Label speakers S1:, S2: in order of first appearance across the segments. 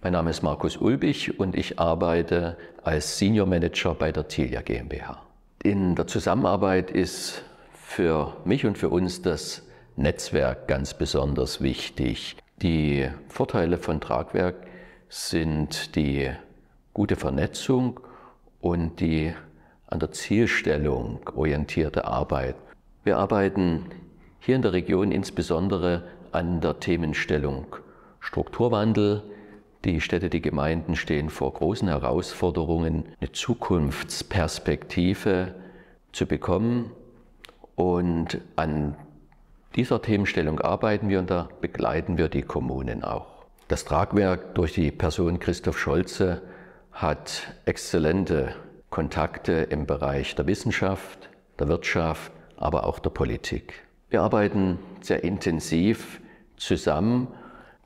S1: Mein Name ist Markus Ulbich und ich arbeite als Senior Manager bei der Telia GmbH. In der Zusammenarbeit ist für mich und für uns das Netzwerk ganz besonders wichtig. Die Vorteile von Tragwerk sind die gute Vernetzung und die an der Zielstellung orientierte Arbeit. Wir arbeiten hier in der Region insbesondere an der Themenstellung Strukturwandel, die Städte, die Gemeinden stehen vor großen Herausforderungen, eine Zukunftsperspektive zu bekommen. Und an dieser Themenstellung arbeiten wir und da begleiten wir die Kommunen auch. Das Tragwerk durch die Person Christoph Scholze hat exzellente Kontakte im Bereich der Wissenschaft, der Wirtschaft, aber auch der Politik. Wir arbeiten sehr intensiv zusammen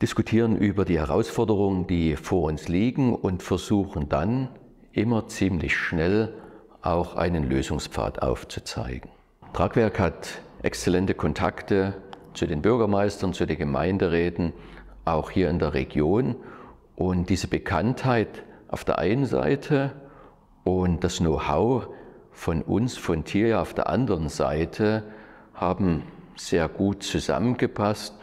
S1: diskutieren über die Herausforderungen, die vor uns liegen und versuchen dann immer ziemlich schnell auch einen Lösungspfad aufzuzeigen. Tragwerk hat exzellente Kontakte zu den Bürgermeistern, zu den Gemeinderäten, auch hier in der Region. Und diese Bekanntheit auf der einen Seite und das Know-how von uns, von Tier auf der anderen Seite haben sehr gut zusammengepasst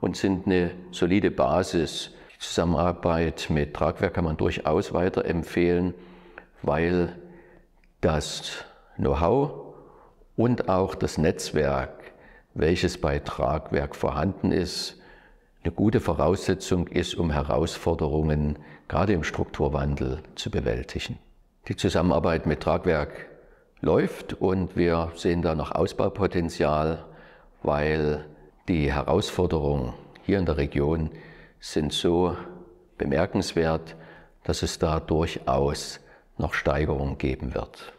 S1: und sind eine solide Basis. Die Zusammenarbeit mit Tragwerk kann man durchaus weiterempfehlen, weil das Know-how und auch das Netzwerk, welches bei Tragwerk vorhanden ist, eine gute Voraussetzung ist, um Herausforderungen gerade im Strukturwandel zu bewältigen. Die Zusammenarbeit mit Tragwerk läuft und wir sehen da noch Ausbaupotenzial, weil die Herausforderungen hier in der Region sind so bemerkenswert, dass es da durchaus noch Steigerungen geben wird.